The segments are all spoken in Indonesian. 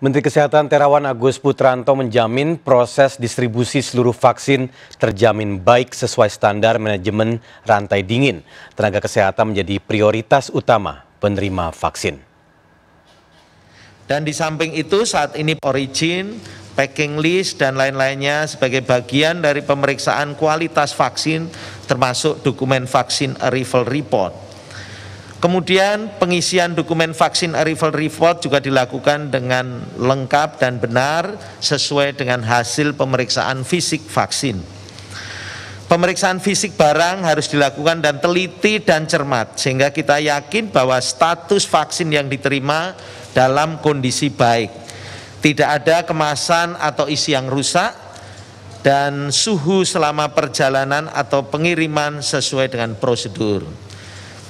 Menteri Kesehatan Terawan Agus Putranto menjamin proses distribusi seluruh vaksin terjamin baik sesuai standar manajemen rantai dingin. Tenaga kesehatan menjadi prioritas utama penerima vaksin. Dan di samping itu saat ini origin, packing list dan lain-lainnya sebagai bagian dari pemeriksaan kualitas vaksin termasuk dokumen vaksin arrival report Kemudian pengisian dokumen vaksin arrival report juga dilakukan dengan lengkap dan benar sesuai dengan hasil pemeriksaan fisik vaksin. Pemeriksaan fisik barang harus dilakukan dan teliti dan cermat sehingga kita yakin bahwa status vaksin yang diterima dalam kondisi baik. Tidak ada kemasan atau isi yang rusak dan suhu selama perjalanan atau pengiriman sesuai dengan prosedur.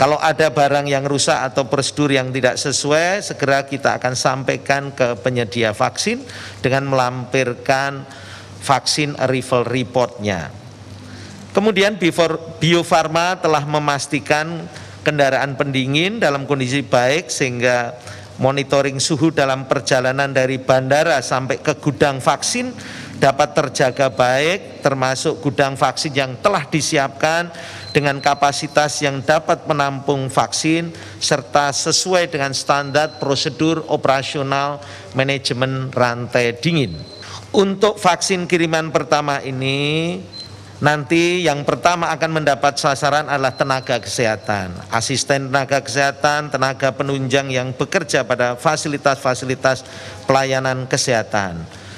Kalau ada barang yang rusak atau prosedur yang tidak sesuai, segera kita akan sampaikan ke penyedia vaksin dengan melampirkan vaksin arrival reportnya. Kemudian Bio Farma telah memastikan kendaraan pendingin dalam kondisi baik sehingga monitoring suhu dalam perjalanan dari bandara sampai ke gudang vaksin dapat terjaga baik termasuk gudang vaksin yang telah disiapkan dengan kapasitas yang dapat menampung vaksin serta sesuai dengan standar prosedur operasional manajemen rantai dingin. Untuk vaksin kiriman pertama ini Nanti yang pertama akan mendapat sasaran adalah tenaga kesehatan, asisten tenaga kesehatan, tenaga penunjang yang bekerja pada fasilitas-fasilitas pelayanan kesehatan.